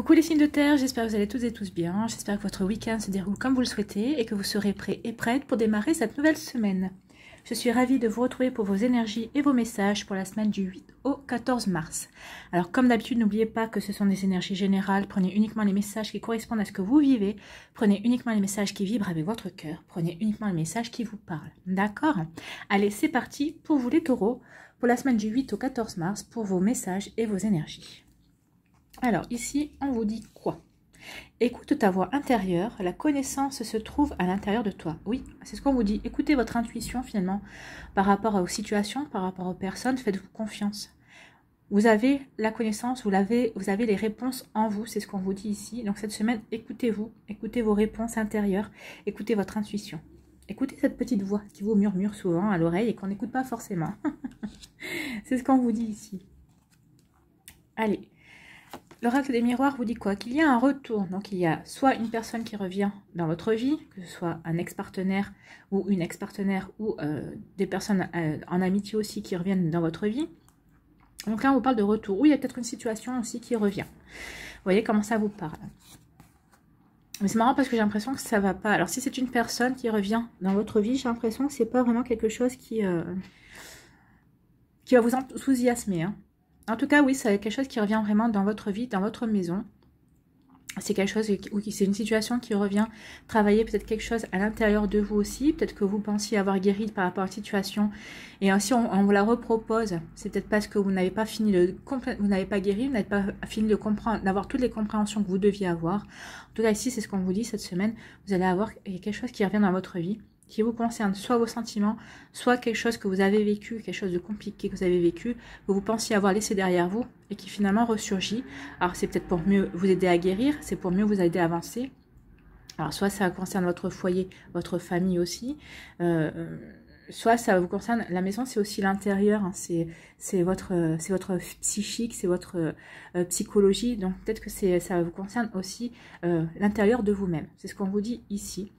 Coucou les signes de terre, j'espère que vous allez toutes et tous bien, j'espère que votre week-end se déroule comme vous le souhaitez et que vous serez prêts et prêtes pour démarrer cette nouvelle semaine. Je suis ravie de vous retrouver pour vos énergies et vos messages pour la semaine du 8 au 14 mars. Alors comme d'habitude, n'oubliez pas que ce sont des énergies générales, prenez uniquement les messages qui correspondent à ce que vous vivez, prenez uniquement les messages qui vibrent avec votre cœur, prenez uniquement les messages qui vous parlent. D'accord Allez, c'est parti pour vous les taureaux, pour la semaine du 8 au 14 mars, pour vos messages et vos énergies. Alors ici, on vous dit quoi Écoute ta voix intérieure, la connaissance se trouve à l'intérieur de toi. Oui, c'est ce qu'on vous dit. Écoutez votre intuition finalement par rapport aux situations, par rapport aux personnes, faites-vous confiance. Vous avez la connaissance, vous, avez, vous avez les réponses en vous, c'est ce qu'on vous dit ici. Donc cette semaine, écoutez-vous, écoutez vos réponses intérieures, écoutez votre intuition. Écoutez cette petite voix qui vous murmure souvent à l'oreille et qu'on n'écoute pas forcément. c'est ce qu'on vous dit ici. Allez, L'oracle des miroirs vous dit quoi Qu'il y a un retour. Donc il y a soit une personne qui revient dans votre vie, que ce soit un ex-partenaire ou une ex-partenaire ou euh, des personnes euh, en amitié aussi qui reviennent dans votre vie. Donc là, on vous parle de retour. Ou il y a peut-être une situation aussi qui revient. Vous voyez comment ça vous parle. Mais c'est marrant parce que j'ai l'impression que ça va pas. Alors si c'est une personne qui revient dans votre vie, j'ai l'impression que n'est pas vraiment quelque chose qui, euh, qui va vous enthousiasmer. Hein en tout cas, oui, c'est quelque chose qui revient vraiment dans votre vie, dans votre maison. C'est quelque chose, ou c'est une situation qui revient. Travailler peut-être quelque chose à l'intérieur de vous aussi. Peut-être que vous pensiez avoir guéri par rapport à la situation. Et ainsi, on, vous la repropose. C'est peut-être parce que vous n'avez pas fini de vous n'avez pas guéri, vous n'avez pas fini de comprendre, d'avoir toutes les compréhensions que vous deviez avoir. En tout cas, ici, c'est ce qu'on vous dit cette semaine. Vous allez avoir quelque chose qui revient dans votre vie qui vous concerne, soit vos sentiments, soit quelque chose que vous avez vécu, quelque chose de compliqué que vous avez vécu, que vous pensiez avoir laissé derrière vous et qui finalement ressurgit. Alors c'est peut-être pour mieux vous aider à guérir, c'est pour mieux vous aider à avancer. Alors soit ça concerne votre foyer, votre famille aussi. Euh, euh, soit ça vous concerne, la maison c'est aussi l'intérieur, hein. c'est votre, votre psychique, c'est votre euh, psychologie, donc peut-être que ça vous concerne aussi l'intérieur de vous-même. C'est ce qu'on vous dit ici.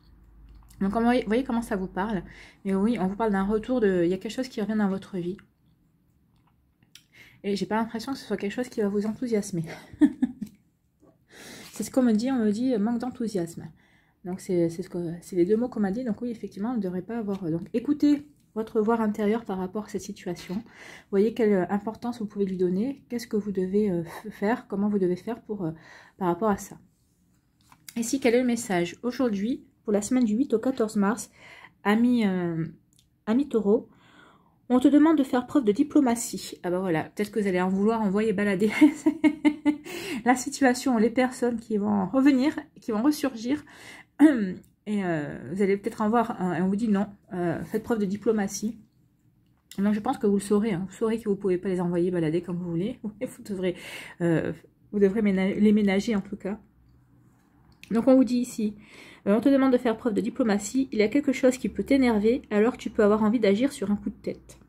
Donc vous voyez comment ça vous parle. Mais oui, on vous parle d'un retour de... Il y a quelque chose qui revient dans votre vie. Et j'ai pas l'impression que ce soit quelque chose qui va vous enthousiasmer. c'est ce qu'on me dit, on me dit euh, manque d'enthousiasme. Donc c'est ce les deux mots qu'on m'a dit. Donc oui, effectivement, on ne devrait pas avoir... Euh, donc écoutez votre voix intérieure par rapport à cette situation. Voyez quelle euh, importance vous pouvez lui donner. Qu'est-ce que vous devez faire, comment vous devez faire pour, par rapport à ça. Et si quel est le message Aujourd'hui, pour la semaine du 8 au 14 mars, ami, euh, taureau, on te demande de faire preuve de diplomatie. Ah ben voilà, peut-être que vous allez en vouloir envoyer balader la situation, les personnes qui vont revenir, qui vont ressurgir. Et euh, vous allez peut-être en voir, hein, et on vous dit non, euh, faites preuve de diplomatie. Donc je pense que vous le saurez, hein. vous saurez que vous ne pouvez pas les envoyer balader comme vous voulez. vous devrez, euh, vous devrez les ménager en tout cas. Donc on vous dit ici, euh, on te demande de faire preuve de diplomatie, il y a quelque chose qui peut t'énerver, alors tu peux avoir envie d'agir sur un coup de tête.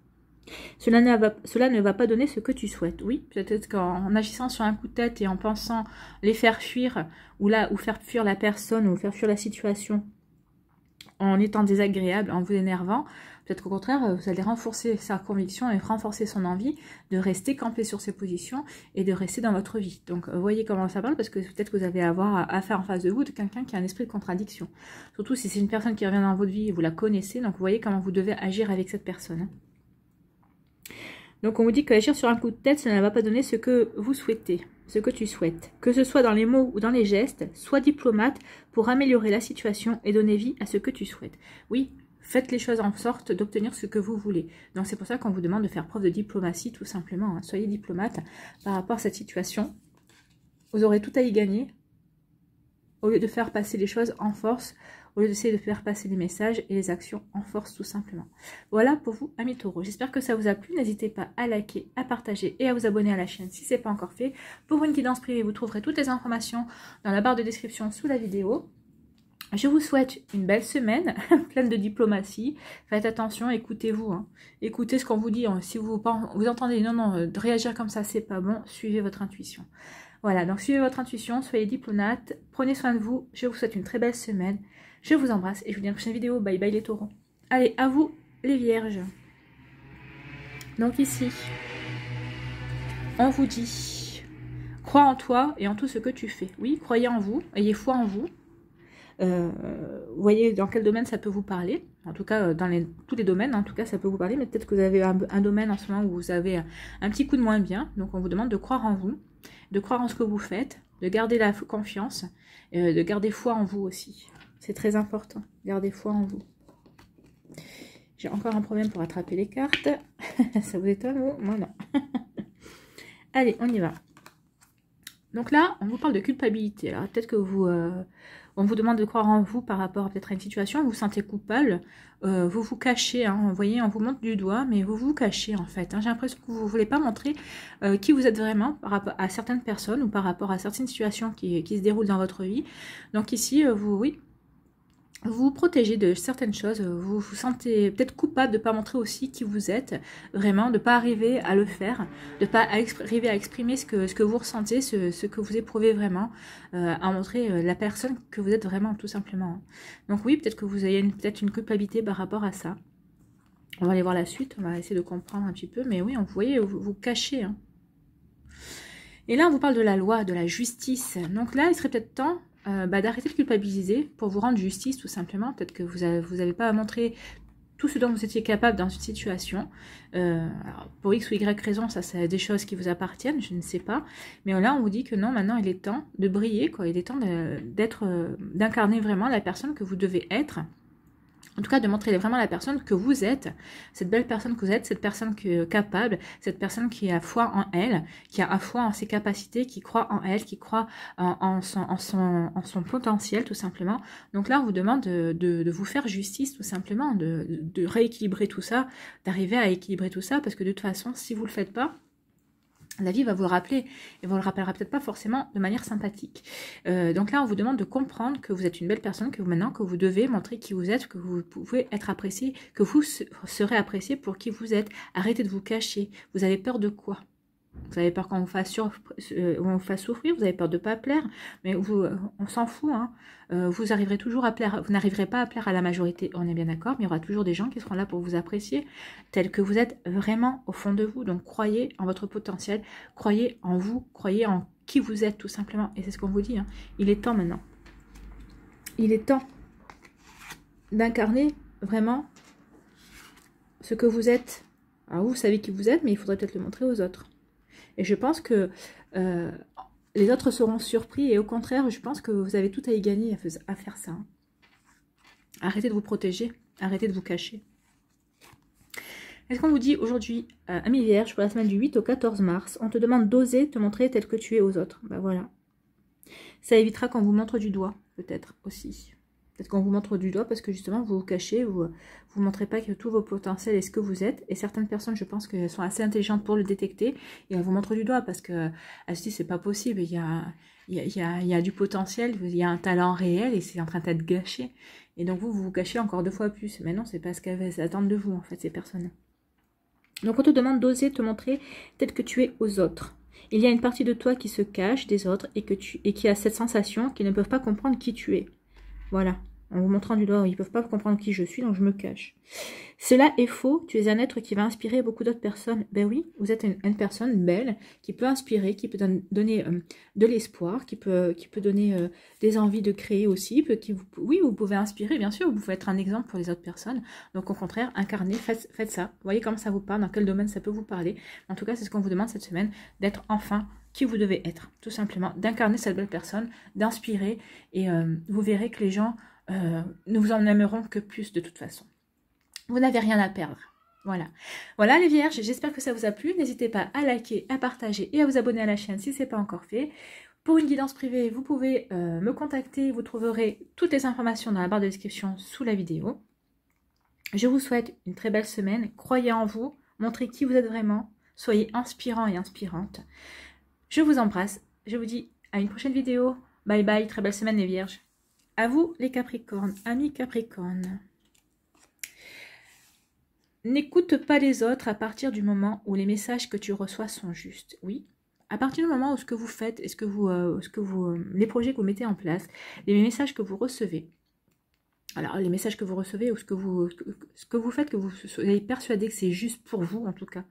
Cela ne, va, cela ne, va, pas donner ce que tu souhaites. Oui, peut-être qu'en agissant sur un coup de tête et en pensant les faire fuir ou, là, ou faire fuir la personne ou faire fuir la situation, en étant désagréable, en vous énervant, peut-être qu'au contraire, euh, vous allez renforcer sa conviction et renforcer son envie de rester campé sur ses positions et de rester dans votre vie. Donc, euh, voyez comment ça parle, parce que peut-être que vous avez à avoir affaire en face de vous de quelqu'un qui a un esprit de contradiction. Surtout si c'est une personne qui revient dans votre vie et vous la connaissez, donc vous voyez comment vous devez agir avec cette personne. Hein. Donc, on vous dit qu'agir sur un coup de tête, ça ne va pas donner ce que vous souhaitez ce que tu souhaites, que ce soit dans les mots ou dans les gestes, sois diplomate pour améliorer la situation et donner vie à ce que tu souhaites. Oui, faites les choses en sorte d'obtenir ce que vous voulez. Donc c'est pour ça qu'on vous demande de faire preuve de diplomatie tout simplement. Hein. Soyez diplomate par rapport à cette situation. Vous aurez tout à y gagner au lieu de faire passer les choses en force au lieu d'essayer de faire passer les messages et les actions en force tout simplement. Voilà pour vous, amis taureaux. J'espère que ça vous a plu. N'hésitez pas à liker, à partager et à vous abonner à la chaîne si ce n'est pas encore fait. Pour une guidance privée, vous trouverez toutes les informations dans la barre de description sous la vidéo. Je vous souhaite une belle semaine, pleine de diplomatie. Faites attention, écoutez-vous. Hein. Écoutez ce qu'on vous dit. Hein. Si vous, vous entendez non, non, de euh, réagir comme ça, c'est pas bon, suivez votre intuition. Voilà, donc suivez votre intuition, soyez diplomate, prenez soin de vous. Je vous souhaite une très belle semaine. Je vous embrasse et je vous dis à la prochaine vidéo. Bye bye les taureaux. Allez, à vous les vierges. Donc ici, on vous dit, crois en toi et en tout ce que tu fais. Oui, croyez en vous, ayez foi en vous. Euh, voyez dans quel domaine ça peut vous parler. En tout cas, euh, dans tous les domaines, en tout cas, ça peut vous parler. Mais peut-être que vous avez un, domaine en ce moment où vous avez un, petit coup de moins bien. Donc, on vous demande de croire en vous, de croire en ce que vous faites, de garder la confiance, euh, de garder foi en vous aussi. C'est très important. Gardez foi en vous. J'ai encore un problème pour attraper les cartes. Ça vous étonne, vous Moi, non. Allez, on y va. Donc là, on vous parle de culpabilité. Alors peut-être que vous... Euh, on vous demande de croire en vous par rapport à peut-être une situation, vous vous sentez coupable, euh, vous vous cachez, hein. vous voyez, on vous montre du doigt, mais vous vous cachez en fait. Hein. J'ai l'impression que vous ne voulez pas montrer euh, qui vous êtes vraiment par rapport à certaines personnes ou par rapport à certaines situations qui, qui se déroulent dans votre vie. Donc ici, vous, oui, vous vous protégez de certaines choses, vous vous sentez peut-être coupable de ne pas montrer aussi qui vous êtes, vraiment, de ne pas arriver à le faire, de ne pas arriver à exprimer ce que, ce que vous ressentez, ce, que vous éprouvez vraiment, euh, à montrer euh, la personne que vous êtes vraiment, tout simplement. Donc oui, peut-être que vous avez peut-être une culpabilité par rapport à ça. On va aller voir la suite, on va essayer de comprendre un petit peu, mais oui, on, vous voyez, vous, vous cachez. Hein. Et là, on vous parle de la loi, de la justice. Donc là, il serait peut-être temps euh, bah, d'arrêter de culpabiliser pour vous rendre justice tout simplement. Peut-être que vous n'avez vous avez pas montré tout ce dont vous étiez capable dans une situation. Euh, pour X ou Y raison, ça c'est des choses qui vous appartiennent, je ne sais pas. Mais là, on vous dit que non, maintenant il est temps de briller, quoi. Il est temps d'être, euh, d'incarner vraiment la personne que vous devez être. En tout cas, de montrer vraiment la personne que vous êtes, cette belle personne que vous êtes, cette personne capable, cette personne qui a foi en elle, qui a foi en ses capacités, qui croit en elle, qui croit en, son, potentiel, tout simplement. Donc là, on vous demande de, vous faire justice, tout simplement, de, de rééquilibrer tout ça, d'arriver à équilibrer tout ça, parce que de toute façon, si vous ne le faites pas, la vie va vous rappeler et vous le rappellera peut-être pas forcément de manière sympathique. Euh, donc là, on vous demande de comprendre que vous êtes une belle personne, que maintenant que vous devez montrer qui vous êtes, que vous pouvez être apprécié, que vous serez apprécié pour qui vous êtes. Arrêtez de vous cacher. Vous avez peur de quoi vous avez peur qu'on euh, vous fasse, souffrir, vous avez peur de ne pas plaire, mais vous, euh, on s'en fout. Hein. Euh, vous arriverez toujours à plaire, vous n'arriverez pas à plaire à la majorité, on est bien d'accord, mais il y aura toujours des gens qui seront là pour vous apprécier, tels que vous êtes vraiment au fond de vous. Donc croyez en votre potentiel, croyez en vous, croyez en qui vous êtes tout simplement. Et c'est ce qu'on vous dit, hein. il est temps maintenant. Il est temps d'incarner vraiment ce que vous êtes. Alors ah, vous savez qui vous êtes, mais il faudrait peut-être le montrer aux autres. Et je pense que euh, les autres seront surpris. Et au contraire, je pense que vous avez tout à y gagner à, faire ça. Hein. Arrêtez de vous protéger. Arrêtez de vous cacher. Est-ce qu'on vous dit aujourd'hui, à euh, ami Vierge, pour la semaine du 8 au 14 mars, on te demande d'oser te montrer tel que tu es aux autres Ben voilà. Ça évitera qu'on vous montre du doigt, peut-être aussi peut qu'on vous montre du doigt parce que justement vous vous cachez, vous vous montrez pas que tous vos potentiels est ce que vous êtes. Et certaines personnes, je pense qu'elles sont assez intelligentes pour le détecter et elles vous montrent du doigt parce que elles se disent c'est pas possible, il y a, il y, a, y a, du potentiel, il y a un talent réel et c'est en train d'être gâché. Et donc vous, vous cachez encore deux fois plus. Mais non, c'est pas ce qu'elles attendent de vous en fait ces personnes. Donc on te demande d'oser te montrer tel que tu es aux autres. Il y a une partie de toi qui se cache des autres et, que tu, et qui a cette sensation qu'ils ne peuvent pas comprendre qui tu es. Voilà en vous montrant du doigt, ils ne peuvent pas comprendre qui je suis, donc je me cache. Cela est faux, tu es un être qui va inspirer beaucoup d'autres personnes. Ben oui, vous êtes une, personne belle, qui peut inspirer, qui peut donner euh, de l'espoir, qui peut, qui peut donner euh, des envies de créer aussi. qui vous, oui, vous pouvez inspirer, bien sûr, vous pouvez être un exemple pour les autres personnes. Donc au contraire, incarnez, faites, ça. Voyez comment ça vous parle, dans quel domaine ça peut vous parler. En tout cas, c'est ce qu'on vous demande cette semaine, d'être enfin qui vous devez être, tout simplement, d'incarner cette belle personne, d'inspirer, et euh, vous verrez que les gens euh, nous vous en aimerons que plus de toute façon. Vous n'avez rien à perdre. Voilà. Voilà les vierges, j'espère que ça vous a plu. N'hésitez pas à liker, à partager et à vous abonner à la chaîne si ce n'est pas encore fait. Pour une guidance privée, vous pouvez euh, me contacter. Vous trouverez toutes les informations dans la barre de description sous la vidéo. Je vous souhaite une très belle semaine. Croyez en vous, montrez qui vous êtes vraiment. Soyez inspirant et inspirante. Je vous embrasse. Je vous dis à une prochaine vidéo. Bye bye, très belle semaine les vierges. À vous les Capricornes, amis Capricornes. N'écoute pas les autres à partir du moment où les messages que tu reçois sont justes. Oui, à partir du moment où ce que vous faites, est ce que vous, euh, ce que vous, euh, les projets que vous mettez en place, les messages que vous recevez, alors les messages que vous recevez ou ce que vous, ce que vous faites, que vous soyez persuadé que c'est juste pour vous en tout cas,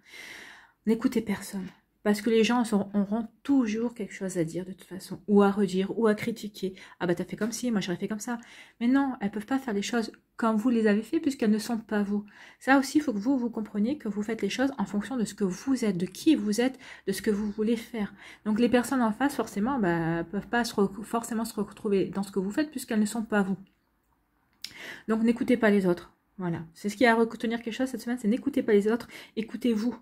n'écoutez personne. Parce que les gens auront toujours quelque chose à dire de toute façon, ou à redire, ou à critiquer. Ah bah t'as fait comme ci, moi j'aurais fait comme ça. Mais non, elles peuvent pas faire les choses comme vous les avez fait puisqu'elles ne sont pas vous. Ça aussi, il faut que vous, vous compreniez que vous faites les choses en fonction de ce que vous êtes, de qui vous êtes, de ce que vous voulez faire. Donc les personnes en face, forcément, bah, peuvent pas se forcément se retrouver dans ce que vous faites puisqu'elles ne sont pas vous. Donc n'écoutez pas les autres. Voilà, c'est ce qui a à retenir quelque chose cette semaine, c'est n'écoutez pas les autres, écoutez-vous.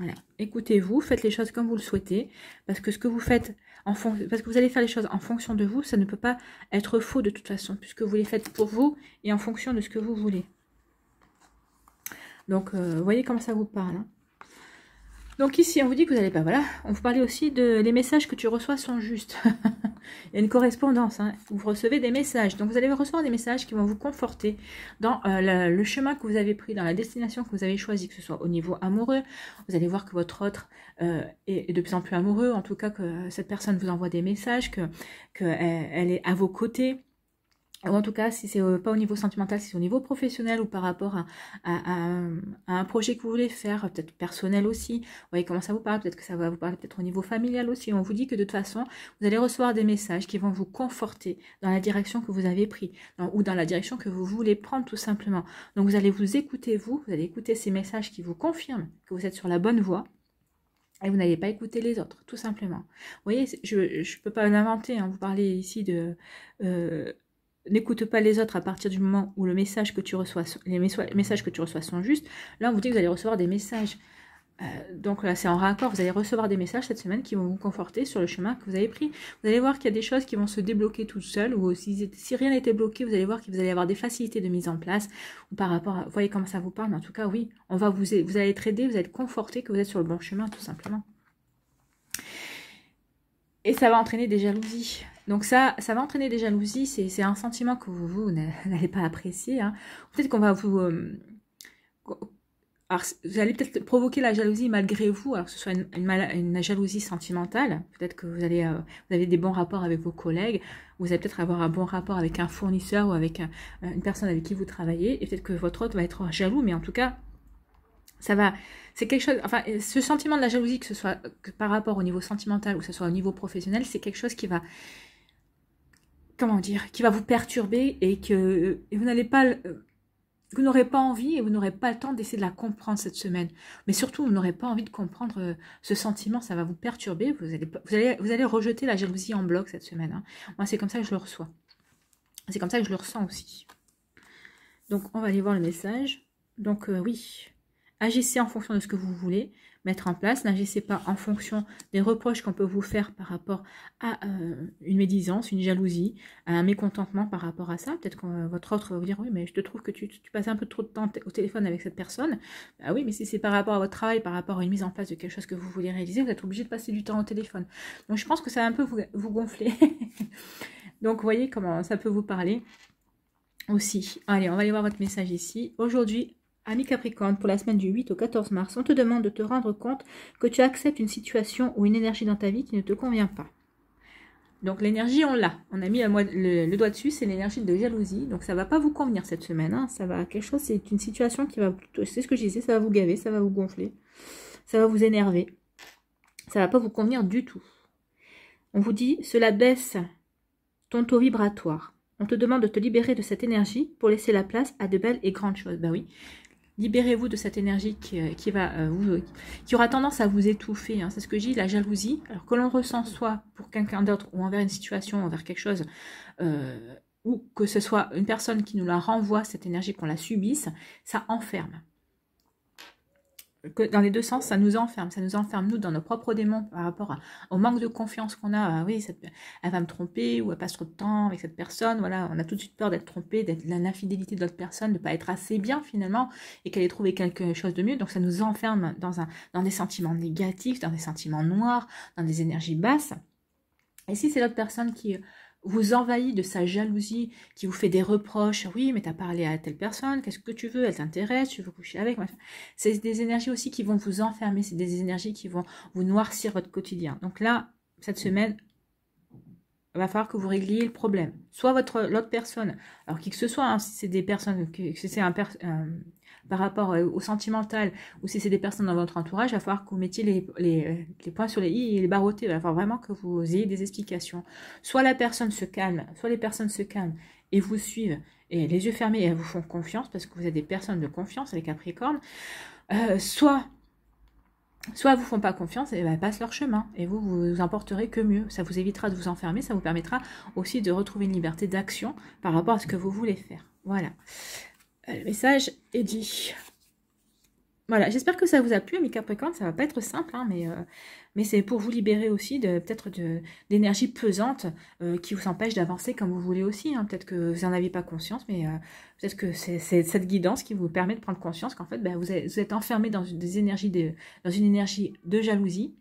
Voilà. Écoutez-vous, faites les choses comme vous le souhaitez, parce que ce que vous faites, en parce que vous allez faire les choses en fonction de vous, ça ne peut pas être faux de toute façon, puisque vous les faites pour vous et en fonction de ce que vous voulez. Donc, euh, voyez comment ça vous parle. Hein. Donc ici, on vous dit que vous n'allez pas, voilà. On vous parlait aussi de les messages que tu reçois sont justes. il y a une correspondance, hein. vous recevez des messages. Donc vous allez recevoir des messages qui vont vous conforter dans euh, le, chemin que vous avez pris, dans la destination que vous avez choisie, que ce soit au niveau amoureux. Vous allez voir que votre autre euh, est, de plus en plus amoureux, en tout cas que cette personne vous envoie des messages, que qu'elle est à vos côtés ou en tout cas, si c'est euh, pas au niveau sentimental, si c'est au niveau professionnel ou par rapport à, un projet que vous voulez faire, peut-être personnel aussi, vous voyez comment ça vous parle, peut-être que ça va vous parler peut-être au niveau familial aussi. On vous dit que de toute façon, vous allez recevoir des messages qui vont vous conforter dans la direction que vous avez pris ou dans la direction que vous voulez prendre tout simplement. Donc vous allez vous écouter vous, vous allez écouter ces messages qui vous confirment que vous êtes sur la bonne voie et vous n'allez pas écouter les autres, tout simplement. Vous voyez, je ne peux pas l'inventer, hein. vous parlez ici de euh, n'écoute pas les autres à partir du moment où le message que tu reçois, les mm. messages que tu reçois sont justes, là on vous dit que vous allez recevoir des messages. Euh, donc là c'est en raccord, vous allez recevoir des messages cette semaine qui vont vous conforter sur le chemin que vous avez pris. Vous allez voir qu'il y a des choses qui vont se débloquer toutes seules, ou si, rien n'était bloqué, vous allez voir que vous allez avoir des facilités de mise en place, ou par rapport voyez comment ça vous parle, en tout cas oui, on va vous, vous allez être aidé, vous allez être conforté que vous êtes sur le bon chemin tout simplement. Et ça va entraîner des jalousies. Donc ça, ça va entraîner des jalousies, c'est un sentiment que vous, n'allez pas apprécier. Hein. Peut-être qu'on va vous... Euh, vous allez peut-être provoquer la jalousie malgré vous, alors que ce soit une, jalousie sentimentale. Peut-être que vous, allez, euh, avez des bons rapports avec vos collègues, vous allez peut-être avoir un bon rapport avec un fournisseur ou avec euh, une personne avec qui vous travaillez, et peut-être que votre hôte va être jaloux, mais en tout cas, ça va, c'est quelque chose, enfin, ce sentiment de la jalousie, que ce soit par rapport au niveau sentimental ou que ce soit au niveau professionnel, c'est quelque chose qui va, comment dire, qui va vous perturber et que vous n'allez pas, euh, vous n'aurez pas envie et vous n'aurez pas le temps d'essayer de la comprendre cette semaine. Mais surtout, vous n'aurez pas envie de comprendre euh, ce sentiment, ça va vous perturber. Vous allez, vous rejeter la jalousie en bloc cette semaine. Hein. Moi, c'est comme ça que je le reçois. C'est comme ça que je le ressens aussi. Donc, on va aller voir le message. Donc, euh, oui, Agissez en fonction de ce que vous voulez mettre en place. N'agissez pas en fonction des reproches qu'on peut vous faire par rapport à euh, une médisance, une jalousie, à un mécontentement par rapport à ça. Peut-être que euh, votre autre va vous dire Oui, mais je te trouve que tu, passes un peu trop de temps au téléphone avec cette personne. Bah oui, mais si c'est par rapport à votre travail, par rapport à une mise en place de quelque chose que vous voulez réaliser, vous êtes obligé de passer du temps au téléphone. Donc je pense que ça va un peu vous, gonfler. Donc voyez comment ça peut vous parler aussi. Allez, on va aller voir votre message ici. Aujourd'hui, Ami Capricorne, pour la semaine du 8 au 14 mars, on te demande de te rendre compte que tu acceptes une situation ou une énergie dans ta vie qui ne te convient pas. Donc l'énergie, on l'a. On a mis le, doigt dessus, c'est l'énergie de jalousie. Donc ça ne va pas vous convenir cette semaine. Hein. Ça va quelque chose, c'est une situation qui va plutôt. C'est ce que je disais, ça va vous gaver, ça va vous gonfler, ça va vous énerver. Ça ne va pas vous convenir du tout. On vous dit, cela baisse ton taux vibratoire. On te demande de te libérer de cette énergie pour laisser la place à de belles et grandes choses. Ben oui, Libérez-vous de cette énergie qui, euh, va euh, vous, qui aura tendance à vous étouffer. Hein. C'est ce que j'ai, la jalousie. Alors que l'on ressent soit pour quelqu'un d'autre ou envers une situation, envers quelque chose, euh, ou que ce soit une personne qui nous la renvoie, cette énergie qu'on la subisse, ça enferme que dans les deux sens, ça nous enferme, ça nous enferme nous dans nos propres démons par rapport au manque de confiance qu'on a. Ah oui, elle va me tromper ou elle passe trop de temps avec cette personne. Voilà, on a tout de suite peur d'être trompé, d'être l'infidélité de l'autre personne, de ne pas être assez bien finalement et qu'elle ait trouvé quelque chose de mieux. Donc ça nous enferme dans un dans des sentiments négatifs, dans des sentiments noirs, dans des énergies basses. Et si c'est l'autre personne qui vous envahit de sa jalousie, qui vous fait des reproches, oui, mais t'as parlé à telle personne, qu'est-ce que tu veux, elle t'intéresse, tu veux coucher avec, c'est des énergies aussi qui vont vous enfermer, c'est des énergies qui vont vous noircir votre quotidien. Donc là, cette mm. semaine, va falloir que vous régliez le problème. Soit votre l'autre personne, alors qui que ce soit, hein, si c'est des personnes, que, c'est un, par rapport euh, au sentimental, ou si c'est des personnes dans votre entourage, il va falloir que vous mettiez les, les, euh, points sur les i et les barrotés. Il va falloir vraiment que vous ayez des explications. Soit la personne se calme, soit les personnes se calment et vous suivent, et les yeux fermés, et elles vous font confiance, parce que vous êtes des personnes de confiance, les Capricornes. Euh, soit soit vous font pas confiance et ben, passent leur chemin et vous vous, emporterez que mieux. Ça vous évitera de vous enfermer, ça vous permettra aussi de retrouver une liberté d'action par rapport à ce que vous voulez faire. Voilà. Euh, le message est dit. Voilà, j'espère que ça vous a plu, mes Capricorne, ça va pas être simple, hein, mais, euh, mais c'est pour vous libérer aussi de peut-être d'énergie pesante euh, qui vous empêche d'avancer comme vous voulez aussi. Hein. peut-être que vous n'en aviez pas conscience, mais euh, peut-être que c'est cette guidance qui vous permet de prendre conscience qu'en fait, ben, vous, êtes, enfermé dans des énergies de, dans une énergie de jalousie,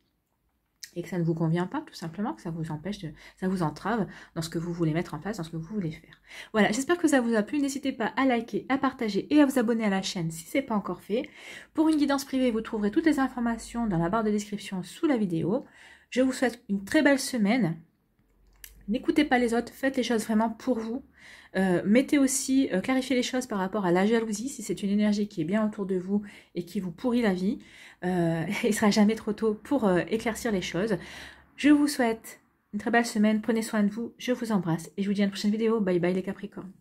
et que ça ne vous convient pas, tout simplement, que ça vous empêche, de, ça vous entrave dans ce que vous voulez mettre en place, dans ce que vous voulez faire. Voilà, j'espère que ça vous a plu. N'hésitez pas à liker, à partager et à vous abonner à la chaîne si ce n'est pas encore fait. Pour une guidance privée, vous trouverez toutes les informations dans la barre de description sous la vidéo. Je vous souhaite une très belle semaine N'écoutez pas les autres, faites les choses vraiment pour vous. Euh, mettez aussi, euh, clarifiez les choses par rapport à la jalousie, si c'est une énergie qui est bien autour de vous et qui vous pourrit la vie. Euh, il ne sera jamais trop tôt pour éclaircir les choses. Je vous souhaite une très belle semaine, prenez soin de vous, je vous embrasse et je vous dis à la prochaine vidéo. Bye bye les Capricornes.